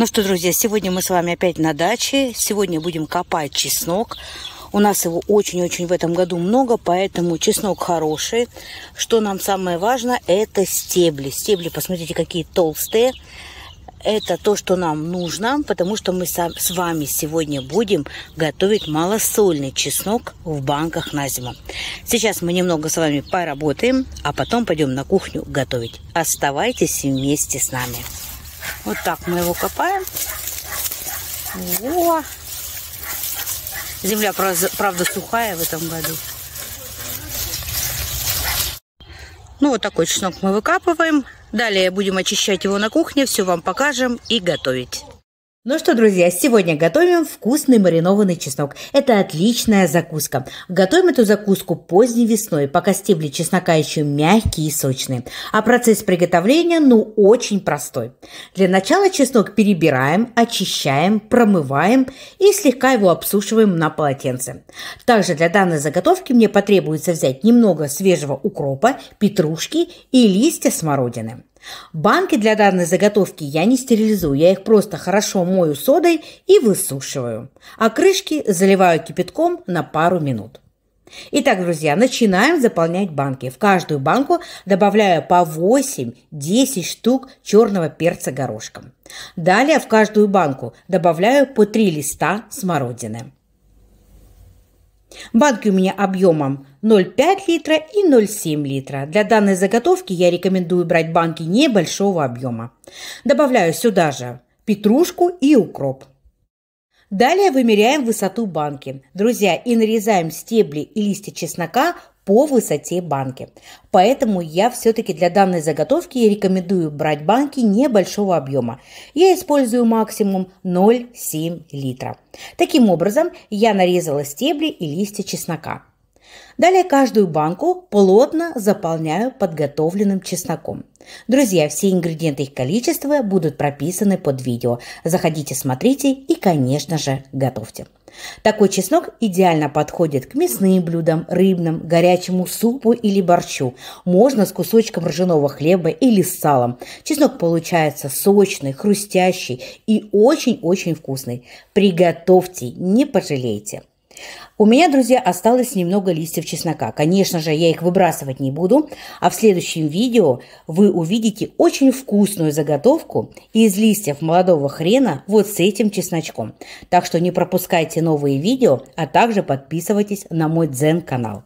Ну что, друзья, сегодня мы с вами опять на даче. Сегодня будем копать чеснок. У нас его очень-очень в этом году много, поэтому чеснок хороший. Что нам самое важное, это стебли. Стебли, посмотрите, какие толстые. Это то, что нам нужно, потому что мы с вами сегодня будем готовить малосольный чеснок в банках на зиму. Сейчас мы немного с вами поработаем, а потом пойдем на кухню готовить. Оставайтесь вместе с нами. Вот так мы его копаем. О, Земля, правда, сухая в этом году. Ну, вот такой чеснок мы выкапываем. Далее будем очищать его на кухне, все вам покажем и готовить. Ну что, друзья, сегодня готовим вкусный маринованный чеснок. Это отличная закуска. Готовим эту закуску поздней весной, пока стебли чеснока еще мягкие и сочные. А процесс приготовления, ну, очень простой. Для начала чеснок перебираем, очищаем, промываем и слегка его обсушиваем на полотенце. Также для данной заготовки мне потребуется взять немного свежего укропа, петрушки и листья смородины. Банки для данной заготовки я не стерилизую, я их просто хорошо мою содой и высушиваю, а крышки заливаю кипятком на пару минут. Итак, друзья, начинаем заполнять банки. В каждую банку добавляю по 8-10 штук черного перца горошком. Далее в каждую банку добавляю по 3 листа смородины. Банки у меня объемом 0,5 литра и 0,7 литра. Для данной заготовки я рекомендую брать банки небольшого объема. Добавляю сюда же петрушку и укроп. Далее вымеряем высоту банки. Друзья, и нарезаем стебли и листья чеснока по высоте банки. Поэтому я все-таки для данной заготовки рекомендую брать банки небольшого объема. Я использую максимум 0,7 литра. Таким образом, я нарезала стебли и листья чеснока. Далее каждую банку плотно заполняю подготовленным чесноком. Друзья, все ингредиенты и их количество будут прописаны под видео. Заходите, смотрите и, конечно же, готовьте. Такой чеснок идеально подходит к мясным блюдам, рыбным, горячему супу или борщу. Можно с кусочком ржаного хлеба или с салом. Чеснок получается сочный, хрустящий и очень-очень вкусный. Приготовьте, не пожалейте. У меня, друзья, осталось немного листьев чеснока. Конечно же, я их выбрасывать не буду, а в следующем видео вы увидите очень вкусную заготовку из листьев молодого хрена вот с этим чесночком. Так что не пропускайте новые видео, а также подписывайтесь на мой дзен-канал.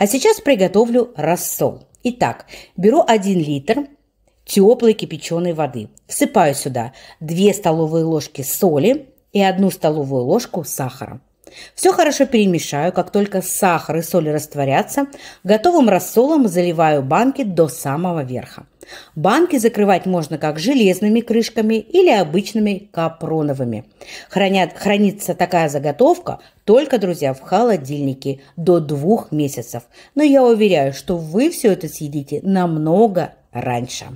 А сейчас приготовлю рассол. Итак, беру 1 литр теплой кипяченой воды. Всыпаю сюда 2 столовые ложки соли и 1 столовую ложку сахара. Все хорошо перемешаю, как только сахар и соль растворятся, готовым рассолом заливаю банки до самого верха. Банки закрывать можно как железными крышками или обычными капроновыми. Хранят, хранится такая заготовка только, друзья, в холодильнике до двух месяцев. Но я уверяю, что вы все это съедите намного раньше.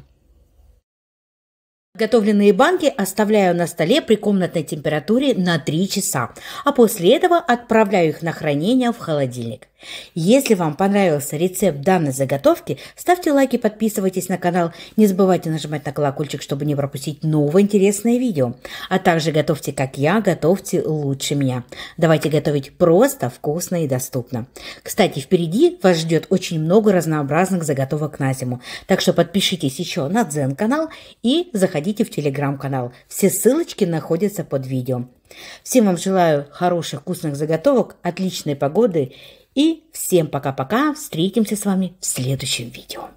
Готовленные банки оставляю на столе при комнатной температуре на 3 часа, а после этого отправляю их на хранение в холодильник. Если вам понравился рецепт данной заготовки, ставьте лайки, подписывайтесь на канал, не забывайте нажимать на колокольчик, чтобы не пропустить новое интересное видео. А также готовьте как я, готовьте лучше меня. Давайте готовить просто, вкусно и доступно. Кстати, впереди вас ждет очень много разнообразных заготовок на зиму, так что подпишитесь еще на Дзен канал и заходите заходите в телеграм-канал. Все ссылочки находятся под видео. Всем вам желаю хороших вкусных заготовок, отличной погоды и всем пока-пока. Встретимся с вами в следующем видео.